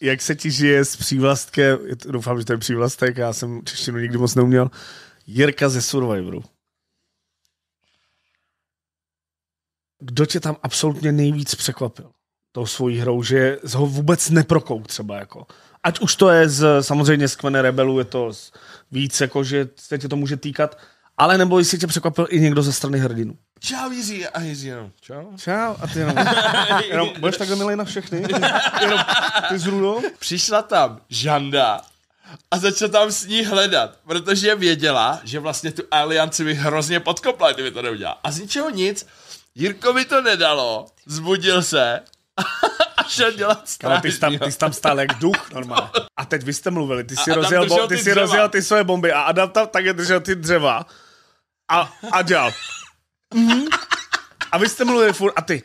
jak se ti žije s přívlastkem, doufám, že to je přívlastek, já jsem češtinu nikdy moc neuměl, Jirka ze Survivoru. Kdo tě tam absolutně nejvíc překvapil? tou svojí hrou, že ho vůbec neprokou třeba jako. Ať už to je z, samozřejmě z Kvene Rebelu, je to z, víc jako, že se tě to může týkat, ale nebo jestli tě překvapil i někdo ze strany hrdinu. Čau Jiří a Jiří jenom. Čau. Čau a ty jenom. jenom budeš takhle milý na všechny? Jenom ty z Rudo? Přišla tam Žanda a začala tam s ní hledat, protože věděla, že vlastně tu alianci by hrozně podkopla, kdyby to neudělala. A z ničeho nic, Jirko mi to nedalo, zbudil se, a šel dělat stráž. Ale ty jsi tam, ty jsi tam stál jak duch normálně. No. A teď vy jste mluvili, ty si, rozjel, bo, ty, jsi si rozjel ty svoje bomby a Adam tam také držel ty dřeva a, a dělal. Mm-hmm. A vy jste mluvili furt a ty,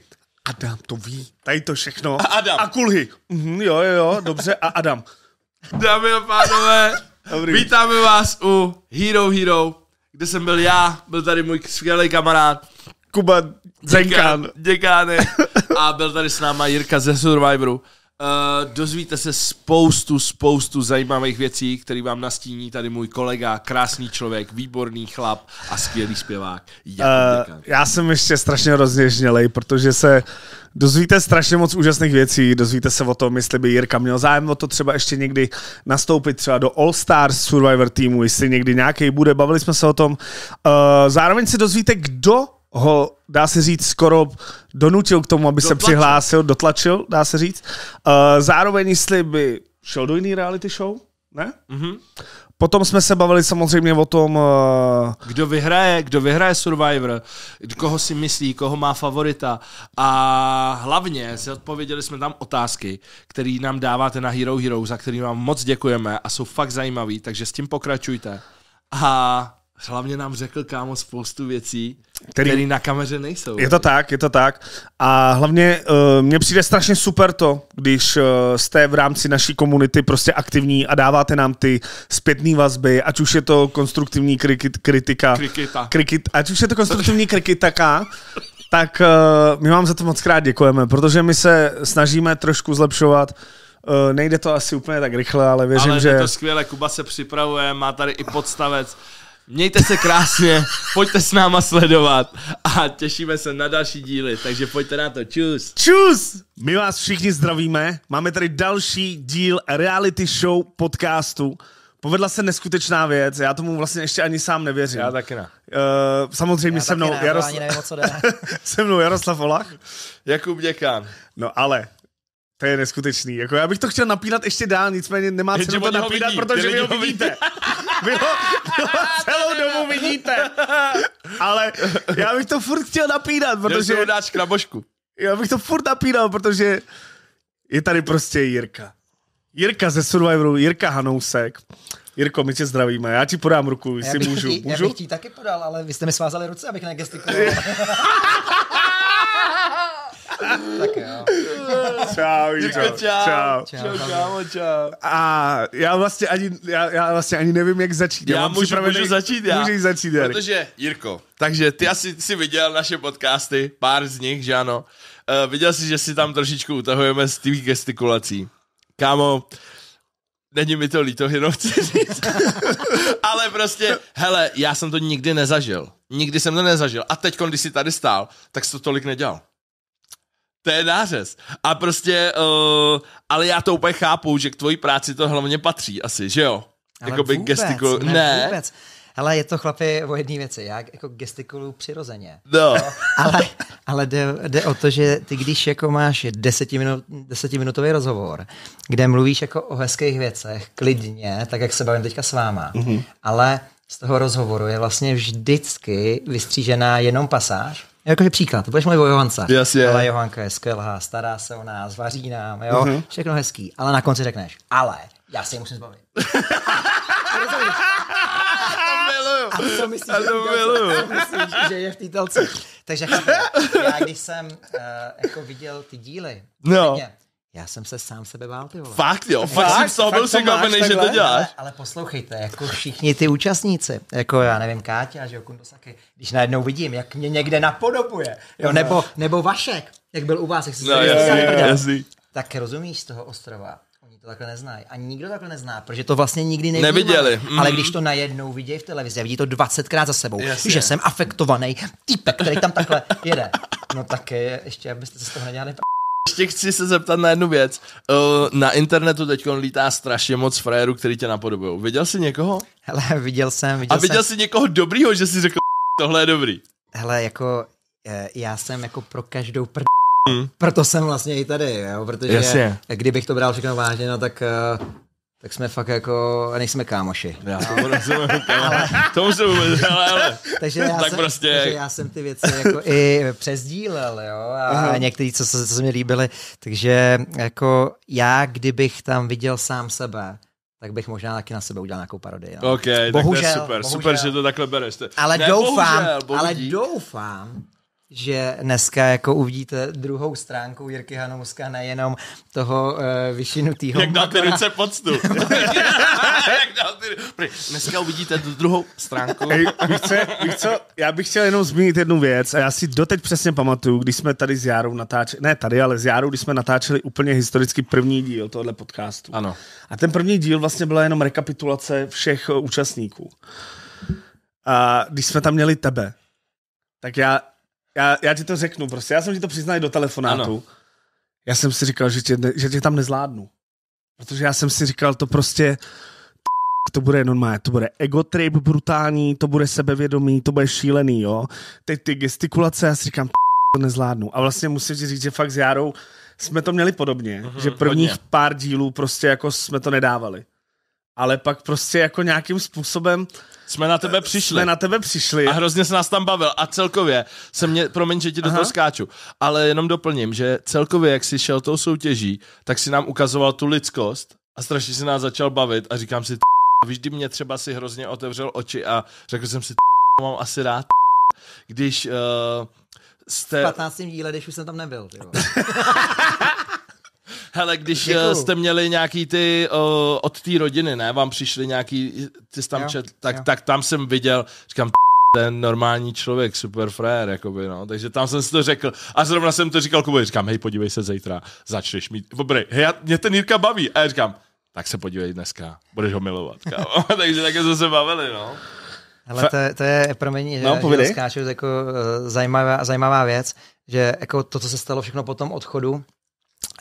Adam to ví, tady to všechno. A Adam. A kulhy. Mm, jo, jo, jo, dobře, a Adam. Dámy a pánové, Dobrý. vítáme vás u Hero Hero, kde jsem byl já, byl tady můj skvělý kamarád, Kuba Zenkán. Děkány. A byl tady s náma Jirka ze Survivoru. Uh, dozvíte se spoustu, spoustu zajímavých věcí, které vám nastíní tady můj kolega, krásný člověk, výborný chlap a skvělý zpěvák. uh, já jsem ještě strašně rozněžnělej, protože se dozvíte strašně moc úžasných věcí, dozvíte se o tom, jestli by Jirka měl zájem o to třeba ještě někdy nastoupit třeba do All Stars Survivor týmu, jestli někdy nějaký bude, bavili jsme se o tom. Uh, zároveň se dozvíte, kdo ho, dá se říct, skoro donutil k tomu, aby dotlačil. se přihlásil, dotlačil, dá se říct. Uh, zároveň, jestli by šel do jiný reality show, ne? Mm-hmm. Potom jsme se bavili samozřejmě o tom... Uh... Kdo vyhraje, kdo vyhraje Survivor, koho si myslí, koho má favorita a hlavně si odpověděli jsme tam otázky, které nám dáváte na Hero Hero, za který vám moc děkujeme a jsou fakt zajímavý, takže s tím pokračujte. A hlavně nám řekl, kámo, spoustu věcí, který, který na kameře nejsou. Je to tak, je to tak. A hlavně uh, mně přijde strašně super to, když uh, jste v rámci naší komunity prostě aktivní a dáváte nám ty zpětné vazby, ať už je to konstruktivní krikit, kritika. Krikita. Krikit, ať už je to konstruktivní kritika, tak uh, my vám za to moc krát děkujeme, protože my se snažíme trošku zlepšovat nejde to asi úplně tak rychle, ale věřím, ale že... Ale to skvěle, Kuba se připravuje, má tady i podstavec, Mějte se krásně, pojďte s náma sledovat a těšíme se na další díly, takže pojďte na to, čus. Čus! My vás všichni zdravíme, máme tady další díl reality show podcastu. Povedla se neskutečná věc, já tomu vlastně ještě ani sám nevěřím. Já taky ne. Uh, samozřejmě já se mnou, ne, Jaros... nevím, co jde. se mnou Jaroslav Olach. Jakub Děkán. No ale to je neskutečný. Jako já bych to chtěl napínat ještě dál, nicméně nemá cenu to napínat, vidí, protože vy ho vidíte. vy ho, ho celou dobu vidíte. Ale já bych to furt chtěl napínat, protože... Měl dáš krabošku. Já bych to furt napínal, protože je tady prostě Jirka. Jirka ze Survivoru, Jirka Hanousek. Jirko, my tě zdravíme, já ti podám ruku, jestli já můžu. Ti, můžu. Já bych ti taky podal, ale vy jste mi svázali ruce, abych negestikuloval. tak jo. Čau, Jiro. čau. Čau, čau, čau, čau. A já vlastně ani, já, já vlastně ani nevím, jak začít. Já, já můžu, můžu začít, já. Můžeš začít, Jarek. Protože, Jirko, takže ty asi jsi viděl naše podcasty, pár z nich, že ano. Uh, viděl jsi, že si tam trošičku utahujeme z těch gestikulací. Kámo, není mi to líto, jenom chci říct. Ale prostě, hele, já jsem to nikdy nezažil. Nikdy jsem to nezažil. A teď, když jsi tady stál, tak jsi to tolik nedělal to je nářez. A prostě, uh, ale já to úplně chápu, že k tvojí práci to hlavně patří asi, že jo? Ale Jakoby vůbec, gestikulu... ne, ne. Vůbec. Hele, je to chlapi o jedné věci. Já jako gestikuluju přirozeně. No. ale, ale jde, jde, o to, že ty když jako máš desetiminut, desetiminutový rozhovor, kde mluvíš jako o hezkých věcech, klidně, tak jak se bavím teďka s váma, mm-hmm. ale z toho rozhovoru je vlastně vždycky vystřížená jenom pasáž, Jakože příklad, to budeš můj vojovanca. Jasně. Ale Johanka je skvělá, stará se o nás, vaří nám, jo, uh-huh. všechno hezký. Ale na konci řekneš, ale já si musím zbavit. A co myslíš, a to myslíš, že je v té Takže chápu, já když jsem uh, jako viděl ty díly, no. Mě, já jsem se sám sebe bál, ty vole. Fakt jo, fakt, fakt jsem z toho byl překvapený, že to děláš. Ale, ale, poslouchejte, jako všichni ty účastníci, jako já nevím, Káťa, že jo, Kundosaky, když najednou vidím, jak mě někde napodobuje, jo, nebo, nebo Vašek, jak byl u vás, jak jsi no, jasný, jasný. tak rozumíš z toho ostrova, Oni to takhle neznají. A nikdo takhle nezná, protože to vlastně nikdy nevidí. Neviděli. Mm. Ale mhm. když to najednou vidějí v televizi vidí to 20krát za sebou, Jasně. že jsem afektovaný týpek, který tam takhle jede. No tak je, ještě, abyste se z toho nedělali ještě chci se zeptat na jednu věc. Eh, na internetu teď lítá strašně moc frajerů, který tě napodobují. Viděl jsi někoho? Hele, viděl jsem. Viděl A viděl jsem... jsi někoho dobrýho, že jsi řekl, tohle je dobrý. Hele, jako eh, já jsem jako pro každou pr... Hmm. Proto jsem vlastně i tady, jo, protože Jasně. kdybych to bral všechno vážně, no, tak eh, tak jsme fakt jako, a nejsme kámoši. Já to rozumím, to musím vůbec, ale, ale. takže, já tak jsem, prostě... takže já jsem ty věci jako i přezdílel, jo, a uh-huh. některý, co, se co se mi líbily, takže jako já, kdybych tam viděl sám sebe, tak bych možná taky na sebe udělal nějakou parodii. No. Ok, bohužel, tak to je super, bohužel. super, že to takhle bereš. Ale ne, doufám, bohužel. ale doufám, že dneska jako uvidíte druhou stránku Jirky Hanouska, nejenom toho uh, vyšinutýho. Jak dáte ruce pod stůl. dneska uvidíte tu druhou stránku. Ej, víš co, víš co, já bych chtěl jenom zmínit jednu věc a já si doteď přesně pamatuju, když jsme tady s Járou natáčeli, ne tady, ale s Járou, když jsme natáčeli úplně historicky první díl tohle podcastu. Ano. A ten první díl vlastně byla jenom rekapitulace všech eh, účastníků. A když jsme tam měli tebe, tak já já, já ti to řeknu prostě, já jsem ti to přiznal do telefonátu. Ano. Já jsem si říkal, že tě, že tě tam nezládnu, Protože já jsem si říkal, to prostě, to bude normálně, to bude trip brutální, to bude sebevědomí, to bude šílený, jo. Teď ty gestikulace, já si říkám, to nezládnu. A vlastně musím ti říct, že fakt s Járou jsme to měli podobně, mm-hmm, že prvních hodně. pár dílů prostě jako jsme to nedávali ale pak prostě jako nějakým způsobem jsme na tebe přišli. Jsme na tebe přišli. A hrozně se nás tam bavil. A celkově, se mě, promiň, že ti do Aha. toho skáču, ale jenom doplním, že celkově, jak jsi šel tou soutěží, tak si nám ukazoval tu lidskost a strašně se nás začal bavit a říkám si, vždy mě třeba si hrozně otevřel oči a řekl jsem si, mám asi rád, když uh, jste... V 15. díle, když už jsem tam nebyl. Hele, když eh, Děkuju. jste měli nějaký ty uh, od té rodiny, ne, vám přišli nějaký, ty jsi tam jo, čet, tak, jo. tak tam jsem viděl, říkám, ten normální člověk, super frér, jakoby, no. Takže tam jsem si to řekl. A zrovna jsem to říkal Kubovi, říkám, hej, podívej se zítra, začneš mít, dobrý, hej, mě ten Jirka baví. A já říkám, tak se podívej dneska, budeš ho milovat, kámo. Takže také jsme se bavili, no. Ale to, to je, promiň, že, no, že skáču, jako eh, zajímavá, zajímavá věc, že jako to, co se stalo všechno po tom odchodu,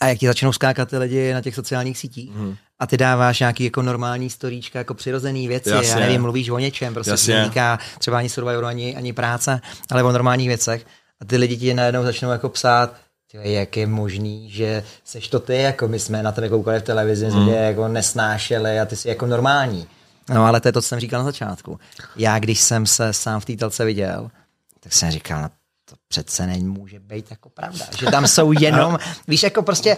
a jak ti začnou skákat ty lidi na těch sociálních sítích hmm. a ty dáváš nějaký jako normální storíčka, jako přirozený věci, Jasně. já nevím, mluvíš o něčem, prostě se týká třeba ani survivor, ani, ani práce, ale o normálních věcech a ty lidi ti najednou začnou jako psát, jak je možný, že seš to ty, jako my jsme na tebe koukali v televizi, hmm. že jako nesnášeli a ty jsi jako normální. No ale to je to, co jsem říkal na začátku. Já, když jsem se sám v té telce viděl, tak jsem říkal, no, to přece nemůže být jako pravda. Že tam jsou jenom, no. víš, jako prostě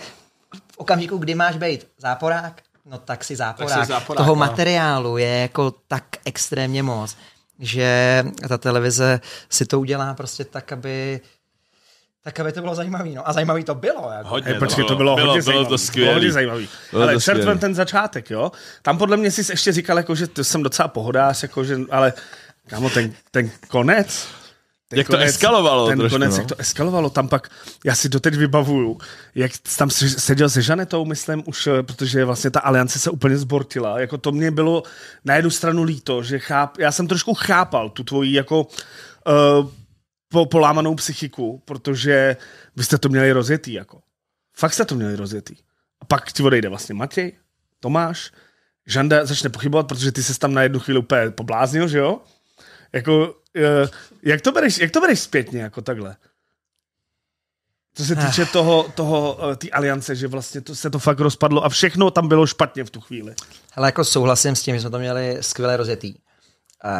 v okamžiku, kdy máš být záporák, no tak si záporák. Tak si záporák Toho no. materiálu je jako tak extrémně moc, že ta televize si to udělá prostě tak, aby tak aby to bylo zajímavé. No. A zajímavý to bylo. Jako. Hodně hey, počkej, no. to bylo, bylo hodně bylo zajímavý. To skvělý. Bylo hodně zajímavý. Bylo ale čertvem ten začátek, jo. Tam podle mě jsi ještě říkal, jako, že jsem docela pohodář, jako, že, ale Kámo, ten, ten konec? Ten jak konec, to eskalovalo Ten trošku, konec, no. jak to eskalovalo, tam pak, já si doteď vybavuju, jak tam seděl se Žanetou, myslím už, eh, protože vlastně ta aliance se úplně zbortila, jako to mě bylo na jednu stranu líto, že cháp, já jsem trošku chápal tu tvoji jako uh, po, polámanou psychiku, protože vy jste to měli rozjetý, jako. Fakt jste to měli rozjetý. A pak ti odejde vlastně Matěj, Tomáš, Žanda začne pochybovat, protože ty se tam na jednu chvíli úplně pobláznil, že jo? Jako, eh, jak to bereš, jak to bereš zpětně, jako takhle? Co se týče ah. toho, toho, eh, tý aliance, že vlastně to, se to fakt rozpadlo a všechno tam bylo špatně v tu chvíli. Ale jako souhlasím s tím, že jsme to měli skvěle rozjetý.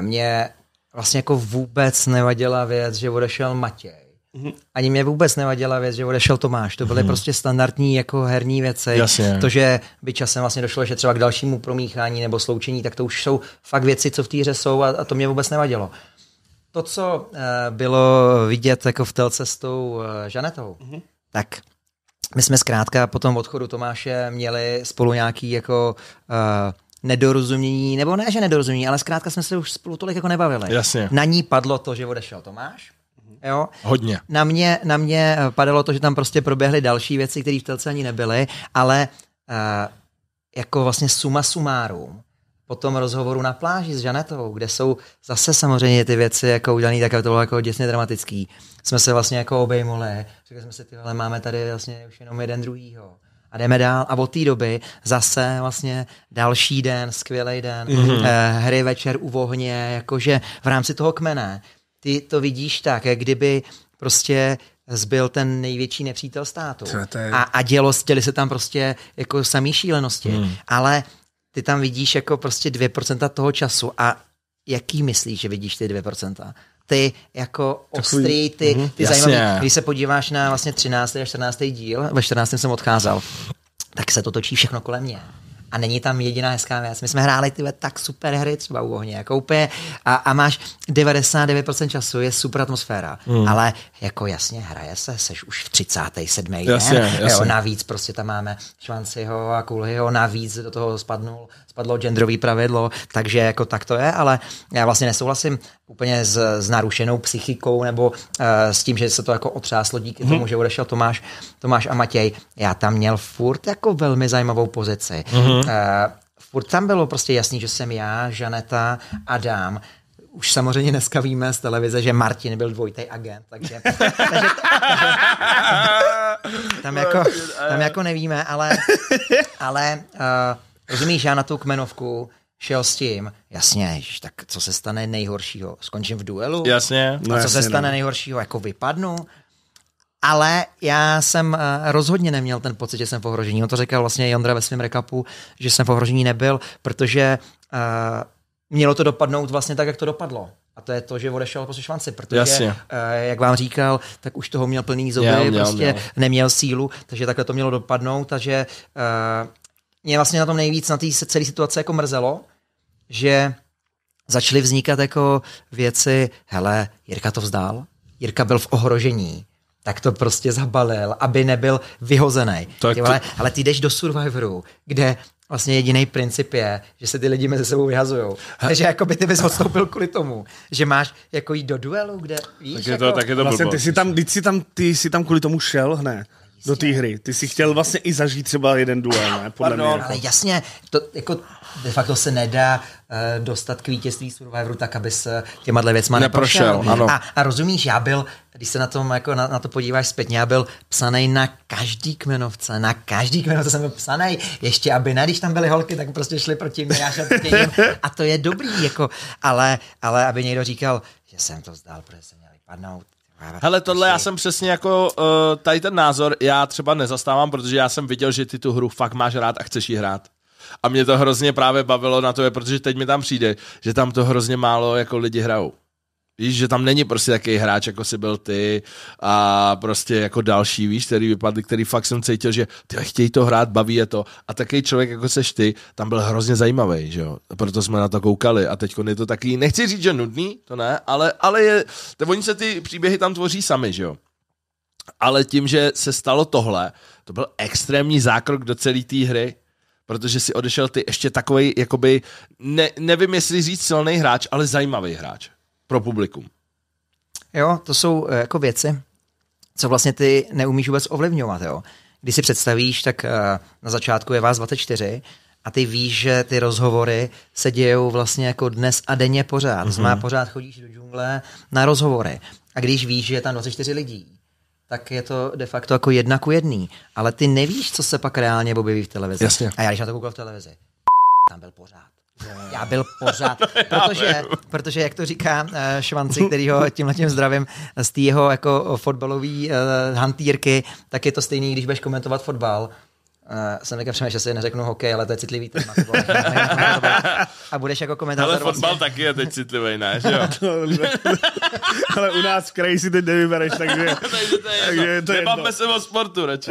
Mě vlastně jako vůbec nevadila věc, že odešel Matěj. Mm-hmm. Ani mě vůbec nevadila věc, že odešel Tomáš. To byly mm-hmm. prostě standardní jako herní věci. Jasně. To, že by časem vlastně došlo že třeba k dalšímu promíchání nebo sloučení, tak to už jsou fakt věci, co v té hře jsou a, a to mě vůbec nevadilo. To, co uh, bylo vidět jako v telce s tou uh, eh, Žanetou, mm-hmm. tak my jsme zkrátka po tom odchodu Tomáše měli spolu nějaký jako uh, nedorozumění, nebo ne, že nedorozumění, ale zkrátka jsme se už spolu tolik jako nebavili. Jasně. Na ní padlo to, že odešel Tomáš. Jo? Hodně. Na mě, na mě eh, padalo to, že tam prostě proběhly další věci, které v telce ani nebyly, ale uh, jako vlastně suma sumárum, po tom rozhovoru na pláži s Žanetou, kde jsou zase samozřejmě ty věci jako udělané tak, aby to bylo jako děsně dramatický. Jsme se vlastně jako obejmuli, řekli jsme si, ty ale máme tady vlastně už jenom jeden druhýho. A jdeme dál a od té doby zase vlastně další den, skvělý den, mm-hmm. eh, hry večer u vohně, jakože v rámci toho kmene ty to vidíš tak, jak kdyby prostě zbyl ten největší nepřítel státu. Je... A, a dělo, děli se tam prostě jako samý šílenosti. Hmm. Ale ty tam vidíš jako prostě 2% toho času a jaký myslíš, že vidíš ty 2%? Ty jako ostrý, ty, mm, ty zajímavé. Když se podíváš na vlastně 13. a 14. díl, ve 14. jsem odcházel, tak se to točí všechno kolem mě a není tam jediná hezká věc. My jsme hráli tyhle tak super hry třeba u ohně, jako úplně, a, a máš 99% času je super atmosféra, mm. ale jako jasně hraje se, seš už v 37. Jasně, den, jasně. Jo, navíc prostě tam máme Švanciho a Kulhyho, navíc do toho spadnul spadlo genderové pravidlo, takže jako tak to je, ale já vlastně nesouhlasím úplně s, s narušenou psychikou nebo uh, s tím, že se to jako otřáslo díky mm-hmm. tomu, že odešel Tomáš, Tomáš a Matěj. Já tam měl furt jako velmi zajímavou pozici. Mm-hmm. Uh, furt tam bylo prostě jasný, že jsem já, Žaneta, Adam, už samozřejmě dneska víme z televize, že Martin byl dvojitý agent, takže, takže, takže tam, jako, eh. tam jako nevíme, ale, ale uh, Rozumíš, já na tu kmenovku šel s tím, jasně, tak co se stane nejhoršího? Skončím v duelu? Jasně. No a co jasně, se stane no. nejhoršího? Jako vypadnu? Ale já jsem eh, rozhodně neměl ten pocit, že jsem v ohrožení. On to říkal vlastně Jondra ve svém rekapu, že jsem v ohrožení nebyl, protože uh, mělo to dopadnout vlastně tak, jak to dopadlo. A to je to, že odešel prostě švanci, protože, Jasně. Uh, jak vám říkal, tak už toho měl plný zuby, měl, prostě měl, měl. neměl sílu, takže takhle to mělo dopadnout, takže uh, mě vlastně na tom nejvíc na té celé situace jako mrzelo, že začaly vznikat jako věci, hele, Jirka to vzdál, Jirka byl v ohrožení, tak to prostě zabalil, aby nebyl vyhozený. ty to... Ale ty jdeš do Survivoru, kde vlastně jediný princip je, že se ty lidi mezi sebou vyhazují. Takže jako by ty bys odstoupil kvůli tomu, že máš jako jít do duelu, kde víš, tak je to, jako, tak je to vlastně ty si tam, ty si tam, ty si tam kvůli tomu šel hned do té hry. Ty si chtěl vlastně i zažít třeba jeden duel, ne? Podle Pardon, mě, jako. ale jasně, to jako de facto se nedá uh, dostat k vítězství Survivoru tak, aby se těma dle věcma neprošel. neprošel ano. A, a, rozumíš, já byl, když se na, tom, jako na, na, to podíváš zpětně, já byl psaný na každý kmenovce, na každý kmenovce jsem byl psaný, ještě aby ne, když tam byly holky, tak prostě šli proti mě, já šel proti jim, a to je dobrý, jako, ale, ale aby někdo říkal, že jsem to vzdal, protože jsem měl padnout, Hele, tohle já prostě- jsem přesně jako uh, tady ten názor, já třeba nezastávám, protože já jsem viděl, že ty tu hru fakt máš rád a chceš ji hrát. A mě to hrozně právě bavilo na to, protože teď mi tam přijde, že tam to hrozně málo jako lidi hrajou. Víš, že tam není prostě takový hráč, jako si byl ty a prostě jako další, víš, který vypadl, který fakt jsem cítil, že ty chtějí to hrát, baví je to. A takový člověk, jako seš ty, tam byl hrozně zajímavý, že jo. Proto jsme na to koukali a teď je to takový, nechci říct, že nudný, to ne, ale, ale je, to oni se ty příběhy tam tvoří sami, že jo. Ale tím, že se stalo tohle, to byl extrémní zákrok do celé té hry, protože si odešel ty ještě takový, jakoby, ne, nevím jestli říct silný hráč, ale zajímavý hráč pro publikum. Jo, to jsou eh, jako věci, co vlastně ty neumíš vůbec ovlivňovat. Jo. Když si představíš, tak eh, na začátku je vás 24 a ty víš, že ty rozhovory se dějou vlastně jako dnes a denně pořád. Mm-hmm. Zná, pořád chodíš do džungle na rozhovory. A když víš, že je tam 24 lidí, tak je to de facto jako jedna ku jedný. Ale ty nevíš, co se pak reálně objeví v televizi. Jasně. A já když na to koukal v televizi, tam byl pořád. Já byl pořád, protože, protože jak to říká eh, Švanci, který ho tímhle tím zdravím, z té jeho jako fotbalové eh, hantýrky, tak je to stejný, když budeš komentovat fotbal, Uh, jsem teďka přemýšlel, že si neřeknu hokej, ale to je citlivý téma. a budeš jako komentátor. Ale fotbal vlastně... taky je teď citlivý, ne? Že jo? ale u nás v kraji si teď nevybereš, takže, takže to je takže to Nebavme se o sportu radši.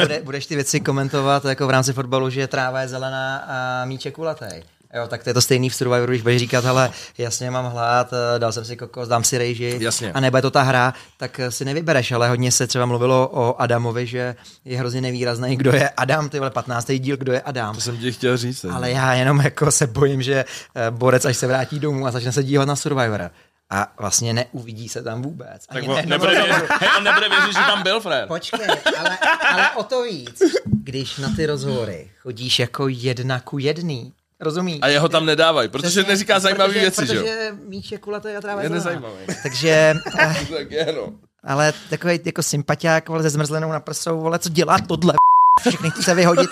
Bude, budeš ty věci komentovat jako v rámci fotbalu, že tráva je zelená a míč je kulatý. Jo, tak to je to stejný v Survivoru, když budeš říkat, ale jasně mám hlad, eh, dal jsem si kokos, dám si rejži, jasně. a nebo je to ta hra, tak eh, si nevybereš, ale hodně se třeba mluvilo o Adamovi, že je hrozně nevýrazný, kdo je Adam, ty vole 15. díl, kdo je Adam. To jsem ti chtěl říct. Ne? Ale já jenom jako se bojím, že eh, borec, až se vrátí domů a začne se dívat na Survivor, a vlastně neuvidí se tam vůbec. Ani tak ne, nebude, věřit, hej, on nebude věřit, že tam byl, Fred. Počkej, ale, ale o to víc, když na ty rozhovory chodíš jako jedna ku jedný, Rozumí. A jeho tam nedávají, protože Přesně, neříká zajímavé věci, protože že Protože míč je kulatý a tráva je nezajímavý. Takže... Eh, tak je, no. Ale takový jako sympatiák, vole, se zmrzlenou na prsou, vole, co dělá tohle? všechny chce vyhodit.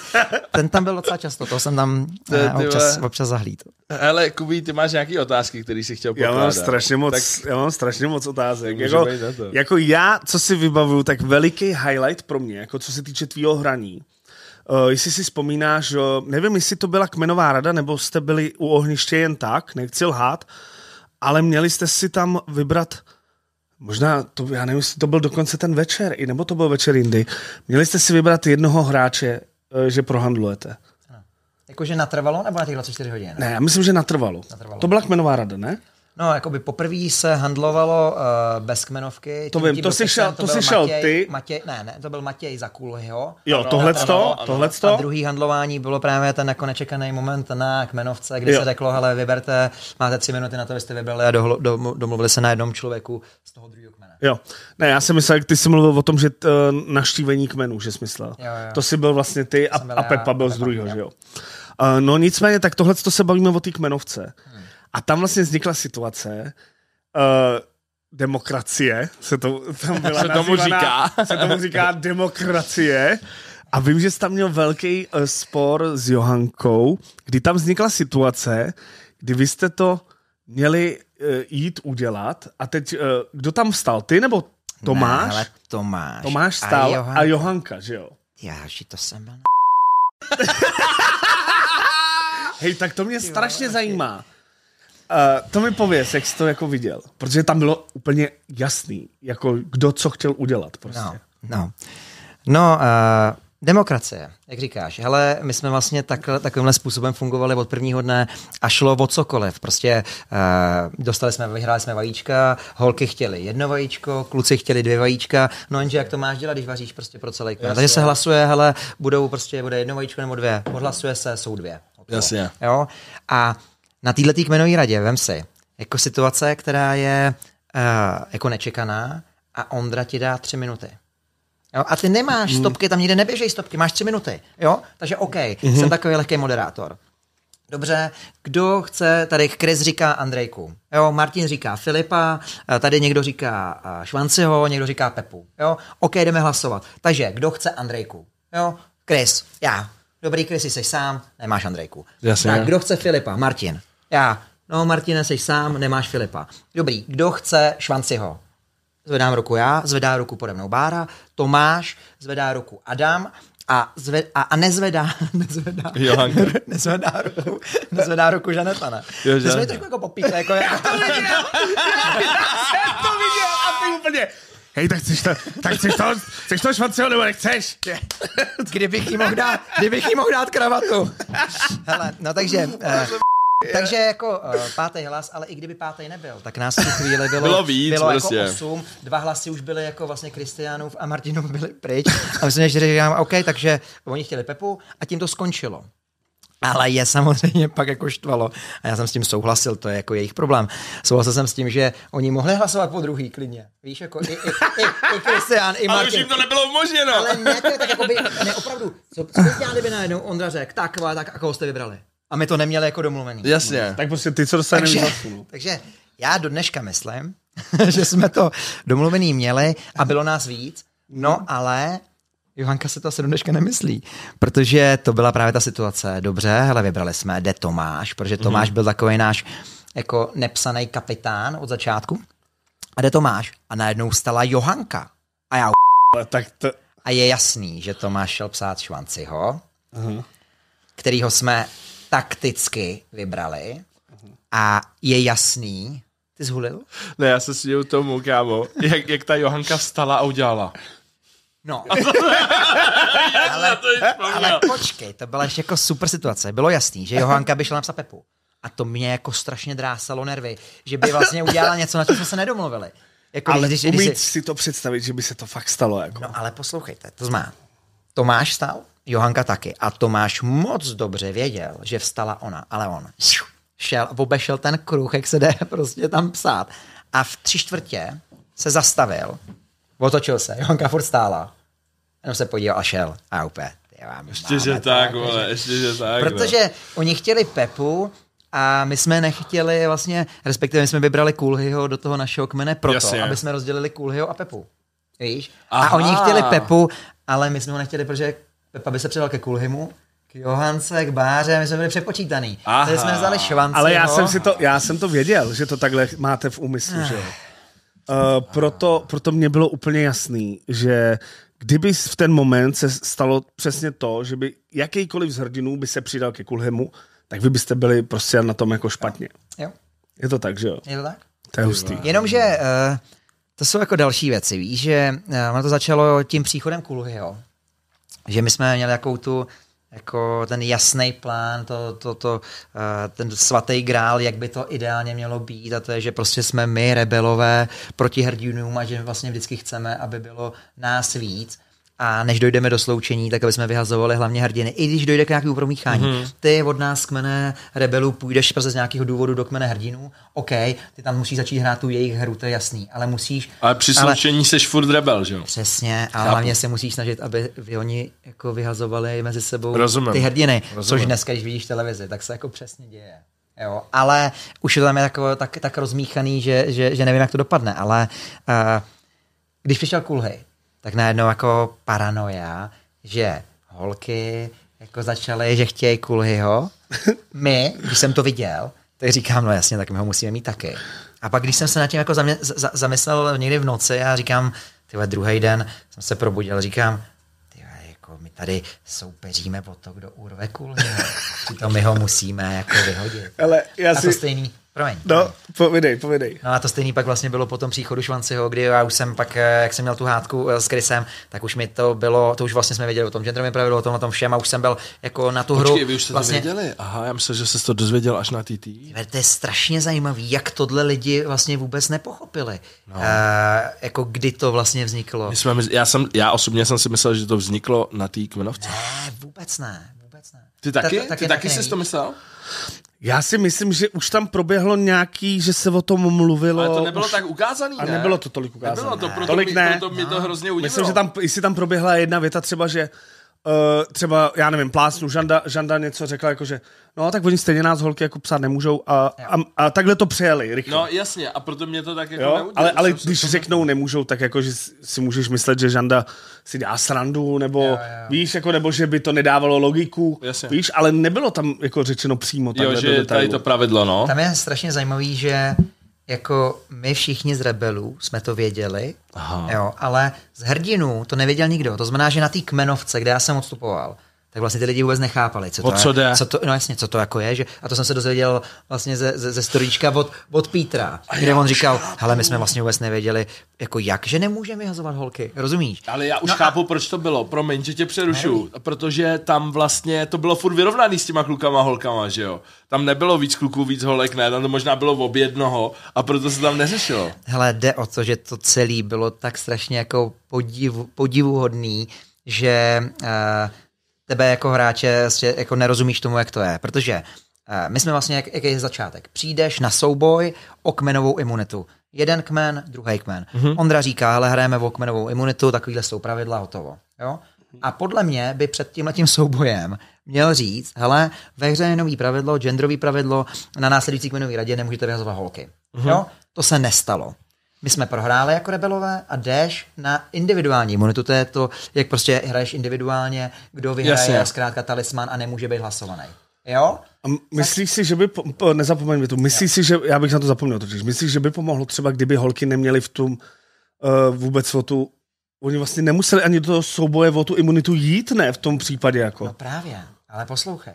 Ten tam byl docela často, to jsem tam to, uh, občas, občas zahlídl. Ale Kubí, ty máš nějaké otázky, které si chtěl pokládat. Já mám strašně moc, tak... já mám strašně moc otázek. Jako, jako já, co si vybavuju, tak veliký highlight pro mě, jako co se týče tvýho hraní, Uh, jestli si vzpomínáš, uh, nevím, jestli to byla kmenová rada, nebo jste byli u ohniště jen tak, nechci lhát, ale měli jste si tam vybrat možná, to, já nevím, jestli to byl dokonce ten večer, i nebo to byl večer jindy, měli jste si vybrat jednoho hráče, eh, že prohandlujete. Jakože natrvalo nebo na těch 24 hodin? ne já myslím, že natrvalo. natrvalo. To byla kmenová rada, ne? No, jako by poprvé se handlovalo uh, bez kmenovky. To vím, to si šel, to byl šel Matěj, ty. Matěj, ne, ne, to byl Matěj za Kulhyho. Jo, tohle to. A druhý handlování bylo právě ten jako nečekaný moment na kmenovce, kdy jo. se řeklo, ale vyberte, máte tři minuty na to, abyste vybrali a do, do, domluvili se na jednom člověku z toho druhého kmene. Jo, ne, já jsem myslel, jak ty jsi mluvil o tom, že t, eh, naštívení kmenů, že jsi myslel. Jo, jo. To si byl vlastně ty a, a Pepa byl z druhého, že jo. Uh, no nicméně, tak tohle se bavíme o té kmenovce. Hmm. A tam vlastně vznikla situace, uh, demokracie, se to tam byla se tomu říká. se tomu říká demokracie. A vím, že jsi tam měl velký uh, spor s Johankou, kdy tam vznikla situace, kdy vy jste to měli uh, jít udělat a teď, uh, kdo tam vstal, ty nebo Tomáš? Ne, ale Tomáš. Tomáš stál a Johanka, a Johanka že jo? Já, že to jsem byl Hej, tak to mě strašně zajímá to mi pověz, jak jsi to jako viděl. Protože tam bylo úplně jasný, jako kdo co chtěl udělat prostě. No, no. no uh, demokracie, jak říkáš. Hele, my jsme vlastně takhle, takovýmhle způsobem fungovali od prvního dne a šlo o cokoliv. Prostě uh, dostali jsme, vyhráli jsme vajíčka, holky chtěli jedno vajíčko, kluci chtěli dvě vajíčka, no jenže jak to máš dělat, když vaříš prostě pro celý kmen. Takže se hlasuje, hele, budou prostě, bude jedno vajíčko nebo dvě. Odhlasuje se, jsou dvě. Jasně. Jo? A na této kmenové radě, vem si, jako situace, která je uh, jako nečekaná a Ondra ti dá tři minuty. Jo? A ty nemáš mm. stopky, tam nikde neběžej stopky, máš tři minuty. Jo? Takže OK, mm-hmm. jsem takový lehký moderátor. Dobře, kdo chce, tady Chris říká Andrejku, jo, Martin říká Filipa, eh, tady někdo říká eh, Švanciho, někdo říká Pepu, jo, ok, jdeme hlasovat. Takže, kdo chce Andrejku, jo, Chris, já, dobrý Chris, jsi sám, nemáš Andrejku. Jasně. Tak, kdo chce Filipa, Martin, já, no Martine, jsi sám, nemáš Filipa. Dobrý, kdo chce Švanciho? Zvedám ruku já, zvedá ruku pode mnou Bára, Tomáš, zvedá ruku Adam a, zve, a, a nezvedá, nezvedá, nezvedá ruku, nezvedá ruku Žaneta, ne? Jo, Žaneta. Jsme trošku jako popíkli, jako já to viděl, já to viděl a ty úplně, hej, tak chceš to, tak chceš to, chceš to švanciho, nebo nechceš? kdybych jí mohl dát, kdybych jí mohl dát kravatu. Hele, no takže... Uh, takže jako uh, eh, pátý hlas, ale i kdyby pátý nebyl, tak nás tu chvíli bylo, bylo, víc, bylo jako prostě. jako osm, dva hlasy už byly jako vlastně Kristianův a Martinův byly pryč. A myslím, že říkám, OK, takže oni chtěli Pepu a tím to skončilo. Ale je samozřejmě pak jako štvalo. A já jsem s tím souhlasil, to je jako jejich problém. Souhlasil jsem s tím, že oni mohli hlasovat po druhý klidně. Víš, jako i, i, i, i Christian, i Martin. Ale už jim to nebylo umožněno. Ale ne, tak jako by, ne, opravdu, co, co by dělali by najednou Ondra řekl, tak, tak a koho jste vybrali? A my to neměli jako domluvený. Jasně. Tak prostě ty, co dostaneme takže, no. takže já do dneška myslím, že jsme to domluvený měli a bylo nás víc, no ale Johanka se to asi do dneška nemyslí, protože to byla právě ta situace. Dobře, hele, vybrali jsme, jde Tomáš, protože mhm. Tomáš byl takový náš jako nepsaný kapitán od začátku. A jde Tomáš a najednou stala Johanka. A já tak to... A je jasný, že Tomáš šel psát Švanciho, uh-huh. kterýho jsme takticky vybrali a je jasný, ty zhulil? Ne, já se směju tomu, kámo, jak, jak ta Johanka stala a udělala. No. ale, ale počkej, to byla ještě jako super situace. Bylo jasný, že Johanka by šla napsat Pepu. A to mě jako strašně drásalo nervy, že by vlastně udělala něco, na co jsme se nedomluvili. Jako, ale když, když, umít když si... si to představit, že by se to fakt stalo. Jako. No ale poslouchejte, to má. Tomáš stál, Johanka taky. A Tomáš moc dobře věděl, že vstala ona, ale on šel obešel ten kruh, jak se jde prostě tam psát. A v tři čtvrtě se zastavil, otočil se, Johanka furt stála. Jenom se podíval a šel. A úplně, ty vám jako, Ještě, že tak, vole, ještě, že tak. Protože no. oni chtěli Pepu, a my jsme nechtěli vlastně, respektive my jsme vybrali Kulhyho do toho našeho kmene proto, Jasně. aby jsme rozdělili Kulhyho a Pepu. Víš? Aha. A oni chtěli Pepu, ale my jsme ho nechtěli, protože Pepa by se přidal ke Kulhimu, k Johance, k Báře, my jsme byli přepočítaný. Aha, jsme vzali švanci. Ale já, no? jsem si to, já jsem to věděl, že to takhle máte v úmyslu, eh. že jo. Uh, proto, proto mě bylo úplně jasný, že kdyby v ten moment se stalo přesně to, že by jakýkoliv z hrdinů by se přidal ke Kulhemu, tak vy byste byli prostě na tom jako špatně. Jo. jo. Je to tak, že jo? Je to tak? To je hustý. Jenomže uh, to jsou jako další věci, víš, že uh, ono to začalo tím příchodem jo že my jsme měli jakou tu jako ten jasný plán, to, to, to, eh, ten svatý grál, jak by to ideálně mělo být a to je, že prostě jsme my rebelové proti hrdinům a že vlastně vždycky chceme, aby bylo nás víc a než dojdeme do sloučení, tak aby jsme vyhazovali hlavně hrdiny. I když dojde k nějakému promíchání. Mm-hmm. Ty od nás kmene rebelů půjdeš prostě z nějakého důvodu do kmene hrdinů, OK, ty tam musíš začít hrát tu jejich hru, to je jasný, ale musíš... Ale při sloučení ale, seš furt rebel, že jo? Přesně, ale Chápu. hlavně se musíš snažit, aby oni jako vyhazovali mezi sebou Rozumím. ty hrdiny, Rozumím. což dneska, když vidíš televizi, tak se jako přesně děje. Jo, ale už je to tam je jako tak, tak rozmíchaný, že, že, že nevím, jak to dopadne, ale uh, když přišel Kulhej, tak najednou jako paranoja, že holky jako začaly, že chtějí Kulhyho. My, když jsem to viděl, tak říkám, no jasně, tak my ho musíme mít taky. A pak, když jsem se nad tím jako zamě, za, zamyslel někdy v noci a říkám, tyhle druhý den jsem se probudil, říkám, jako my tady soupeříme o to, kdo urve kul, přitom my ho musíme jako vyhodit. Ale já si, a to stejný. Promiň. No, povidej, povidej. No a to stejný pak vlastně bylo po tom příchodu Švanciho, kdy já už jsem pak, eh, jak jsem měl tu hádku eh, s Krysem, tak už mi to bylo, to už vlastně jsme věděli o tom genderovém pravidlu, o tom, o tom všem a už jsem byl jako na tu Počkej, hru. vy už jste vlastně... to věděli? Aha, já myslím, že jste to dozvěděl až na TT. To je strašně zajímavý, jak tohle lidi vlastně vůbec nepochopili. No. Uh, jako kdy to vlastně vzniklo. My jsme, já, jsem, já osobně jsem si myslel, že to vzniklo na té kmenovce. Ne, vůbec ne. Vůbec ne. Ty taky? Ta, ta, taky ty taky jsi to myslel? Já si myslím, že už tam proběhlo nějaký, že se o tom mluvilo. Ale to nebylo už... tak ukázaný, ne? A nebylo to tolik ukázané. Nebylo to, proto, tolik mi, ne. proto mi to hrozně udělalo. Myslím, že tam, jestli tam proběhla jedna věta třeba, že Uh, třeba, já nevím, plásnu, Žanda, Žanda něco řekla jako, že no tak oni stejně nás holky jako psát nemůžou a, a, a takhle to přejeli rychle. No jasně, a proto mě to tak jako jo? ale, ale když tomu... řeknou nemůžou, tak jako, že si můžeš myslet, že Žanda si dá srandu, nebo jo, jo. víš, jako, nebo že by to nedávalo logiku, jasně. víš, ale nebylo tam jako řečeno přímo takhle jo, že do detailu. tady to pravidlo, no. Tam je strašně zajímavý, že jako my všichni z rebelů jsme to věděli, Aha. Jo, ale z hrdinů to nevěděl nikdo. To znamená, že na té kmenovce, kde já jsem odstupoval, tak vlastně ty lidi vůbec nechápali, co to, co je, Co to, no jasně, co to jako je. Že, a to jsem se dozvěděl vlastně ze, ze, ze storíčka od, od Pítra, kde on říkal, hele, my jsme vlastně vůbec nevěděli, jako jak, že nemůžeme vyhazovat holky, rozumíš? Ale já už no chápu, a... proč to bylo, promiň, že tě přerušu, ne. protože tam vlastně to bylo furt vyrovnaný s těma klukama holkama, že jo? Tam nebylo víc kluků, víc holek, ne, tam to možná bylo v jednoho a proto se tam neřešilo. Hele, jde o to, že to celé bylo tak strašně jako podiv, podivuhodný, že uh, tebe jako hráče prostě jako nerozumíš tomu, jak to je, protože eh, my jsme vlastně, jak, jaký je začátek. Přijdeš na souboj o kmenovou imunitu. Jeden kmen, druhý kmen. Mm-hmm. Ondra říká, hele, hrajeme o kmenovou imunitu, takovýhle jsou pravidla, hotovo. Jo? A podle mě by před tímhletím soubojem měl říct, hele, ve hře je nový pravidlo, genderový pravidlo, na následující kmenový radě nemůžete vyhazovat holky. Mm-hmm. Jo? To se nestalo my jsme prohráli jako rebelové a jdeš na individuální imunitu. To je to, jak prostě hraješ individuálně, kdo vyhraje Jasně. je zkrátka talisman a nemůže být hlasovaný. Jo? A myslíš tak... si, že by, nezapomeň mi to, myslíš jo. si, že, já bych na to zapomněl totiž, myslíš, že by pomohlo třeba, kdyby holky neměly v tom uh, vůbec o tu, oni vlastně nemuseli ani do toho souboje o tu imunitu jít, ne, v tom případě jako. No právě, ale poslouchej.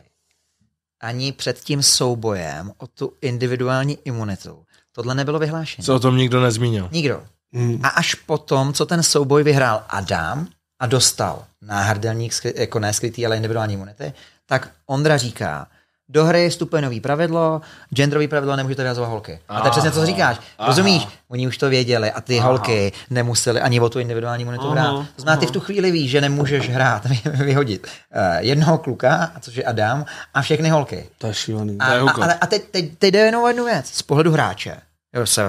Ani před tím soubojem o tu individuální imunitu Tohle nebylo vyhlášené. Co o tom nikdo nezmínil? Nikdo. Hmm. A až potom, co ten souboj vyhrál Adam a dostal náhrdelník, jako neskrytý, ale individuální imunity, tak Ondra říká, do hry je stupenový pravidlo, genderový pravidlo nemůžete vyhazovat holky. A to je přesně, co říkáš. Aha. Rozumíš? Oni už to věděli a ty Aha. holky nemuseli ani o tu individuální monetu hrát. To znamená, ty v tu chvíli víš, že nemůžeš hrát, vyhodit uh, jednoho kluka, což je Adam, a všechny holky. To je šílený. A, a, a teď, teď, teď jde jenom jednu věc. Z pohledu hráče. Jo, se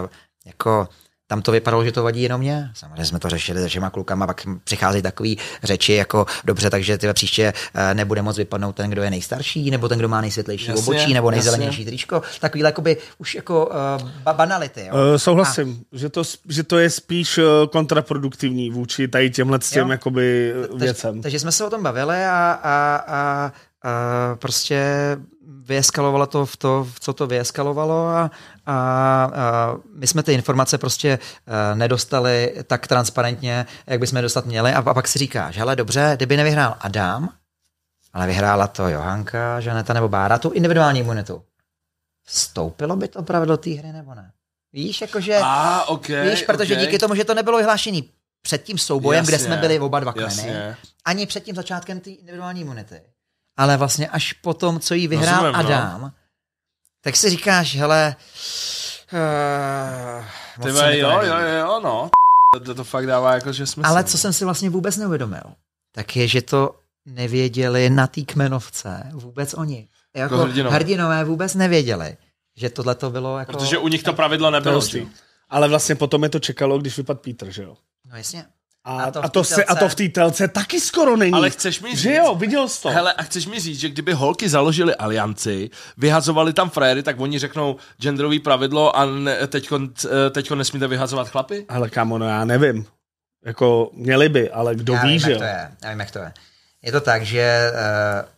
jako tam to vypadalo, že to vadí jenom mě. Samozřejmě jsme to řešili se všema klukama, pak přicházejí takové řeči jako dobře, takže tyhle příště eh, nebude moc vypadnout ten, kdo je nejstarší, nebo ten, kdo má nejsvětlejší jasně, obočí, nebo nejzelenější jasně. tričko. Takovýhle jakoby už jako uh, banality. Jo? Uh, souhlasím, A... že, to, že to je spíš kontraproduktivní vůči tady těmhle těm jakoby věcem. Takže, takže jsme se o tom bavili a, a, a prostě vyeskalovalo to v to, co to vyeskalovalo a, a, a my jsme ty informace prostě uh, nedostali tak transparentně, jak bychom je dostat měli a, a pak si říkáš, hele dobře, kdyby nevyhrál Adam, ale vyhrála to Johanka, Žaneta nebo Bára, tu individuální imunitu. Vstoupilo by to pravidlo té hry nebo ne? Víš, jakože, ah, okay, víš, protože okay. díky tomu, že to nebylo vyhlášený před tím soubojem, jasně, kde jsme byli oba dva kmeny, jasně. ani před tím začátkem té individuální imunity, ale vlastně až po tom, co jí vyhrál Rozumím, no. Adam, no. tak si říkáš, hele... Uh, Ty jo, jo, jo, jo, no. To, to fakt dává jako, že smysl. Ale no. co jsem si vlastně vůbec neuvědomil, tak je, že to nevěděli na té kmenovce vůbec oni. Jako, jako hrdinové. hrdinové vůbec nevěděli, že tohle to bylo jako... Protože u nich to pravidlo nebylo. ale vlastně potom je to čekalo, když vypadl Pítr, že jo? No jasně. A, a to, a to, v té telce taky skoro není. Ale chceš mi říct, že jo, viděl jsi to. Hele, a chceš mi říct, že kdyby holky založily alianci, vyhazovali tam frajery, tak oni řeknou genderový pravidlo a ne, teďko, eh, teďko nesmíte vyhazovat chlapy? Ale kamo, no já nevím. Jako měli by, ale kdo já ví, vím, že jak to je. Já vím, jak to je. Je to tak, že, eh,